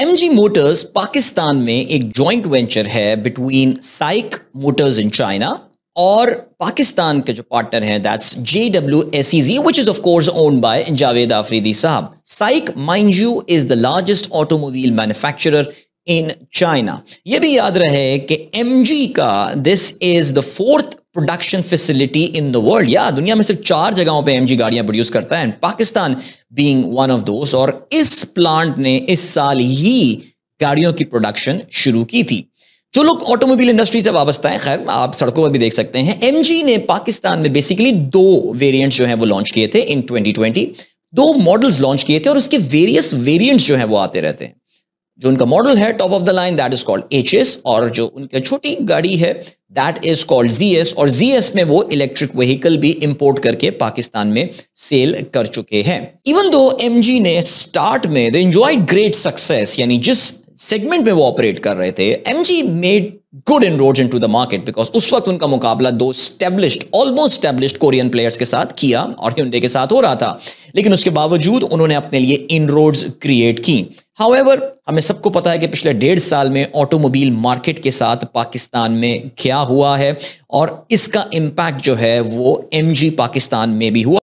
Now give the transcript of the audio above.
M G Motors Pakistan में एक joint venture है between SAIC motors in China और पाकिस्तान के जो पार्टनर हैं that's J W S E G which is of course owned by Javed Afridi sahab SAIC mind you is the largest automobile manufacturer in China यह भी याद रहे कि एम का this is the fourth production facility in the world या दुनिया में सिर्फ चार जगहों पे एम गाड़ियां प्रोड्यूस करता है and Pakistan being one of those और इस प्लांट ने इस साल ही गाड़ियों की प्रोडक्शन शुरू की थी जो लोग ऑटोमोबाइल इंडस्ट्री से वाबस्ता है खैर आप सड़कों पर भी देख सकते हैं एम ने पाकिस्तान में बेसिकली दो वेरियंट जो है वो लॉन्च किए थे इन ट्वेंटी दो मॉडल्स लॉन्च किए थे और उसके वेरियस वेरियंट जो है वो आते रहते हैं जो उनका मॉडल है top of the line that is called H S और जो उनकी छोटी गाड़ी है that is called G S और जी एस में वो इलेक्ट्रिक व्हीकल भी इंपोर्ट करके पाकिस्तान में सेल कर चुके हैं इवन दो एम जी ने स्टार्ट में द इंजॉय ग्रेट सक्सेस यानी जिस सेगमेंट में वो ऑपरेट कर रहे थे M G made good inroad into the market because उस वक्त उनका मुकाबला दो established almost established Korean players के साथ किया और हिंडे के साथ हो रहा था लेकिन उसके बावजूद उन्होंने अपने लिए इन रोड क्रिएट की हाउएवर हमें सबको पता है कि पिछले डेढ़ साल में ऑटोमोबाइल मार्केट के साथ पाकिस्तान में क्या हुआ है और इसका इम्पैक्ट जो है वो एमजी पाकिस्तान में भी हुआ